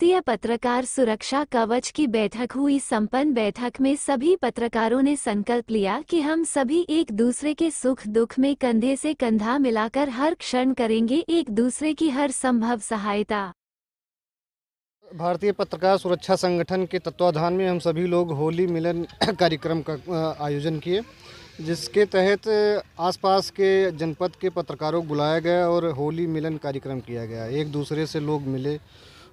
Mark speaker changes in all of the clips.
Speaker 1: भारतीय पत्रकार सुरक्षा कवच की बैठक हुई संपन्न बैठक में सभी पत्रकारों ने संकल्प लिया कि हम सभी एक दूसरे के सुख दुख में कंधे से कंधा मिलाकर हर क्षण करेंगे एक दूसरे की हर संभव सहायता
Speaker 2: भारतीय पत्रकार सुरक्षा संगठन के तत्वाधान में हम सभी लोग होली मिलन कार्यक्रम का आयोजन किए जिसके तहत आसपास के जनपद के पत्रकारों को बुलाया गया और होली मिलन कार्यक्रम किया गया एक दूसरे से लोग मिले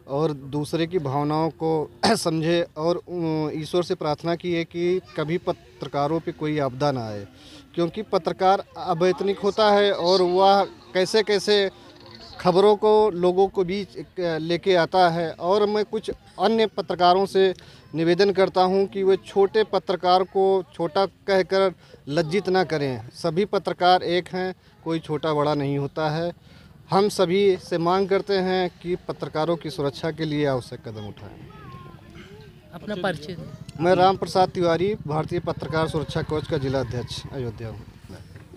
Speaker 2: और दूसरे की भावनाओं को समझे और ईश्वर से प्रार्थना की है कि कभी पत्रकारों पे कोई आपदा ना आए क्योंकि पत्रकार अवैतनिक होता है और वह कैसे कैसे खबरों को लोगों को बीच लेके आता है और मैं कुछ अन्य पत्रकारों से निवेदन करता हूं कि वे छोटे पत्रकार को छोटा कहकर लज्जित ना करें सभी पत्रकार एक हैं कोई छोटा बड़ा नहीं होता है हम सभी से मांग करते हैं कि पत्रकारों की सुरक्षा के लिए आवश्यक कदम उठाएं
Speaker 1: अपना परिचय मैं राम
Speaker 2: प्रसाद तिवारी भारतीय पत्रकार सुरक्षा कोच का जिला अध्यक्ष अयोध्या हूँ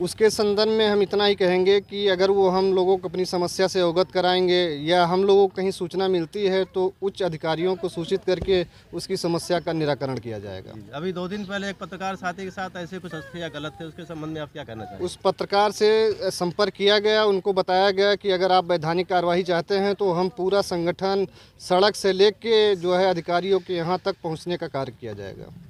Speaker 2: उसके संदर्भ में हम इतना ही कहेंगे कि अगर वो हम लोगों को अपनी समस्या से अवगत कराएंगे या हम लोगों को कहीं सूचना मिलती है तो उच्च अधिकारियों को सूचित करके उसकी समस्या का निराकरण किया जाएगा
Speaker 3: अभी दो दिन पहले एक पत्रकार साथी के साथ ऐसे कुछ अच्छे या गलत थे उसके संबंध में आप क्या कहना चाहेंगे
Speaker 2: उस पत्रकार से संपर्क किया गया उनको बताया गया कि अगर आप वैधानिक कार्यवाही चाहते हैं तो हम पूरा संगठन सड़क से ले जो है अधिकारियों के यहाँ तक पहुँचने का कार्य किया जाएगा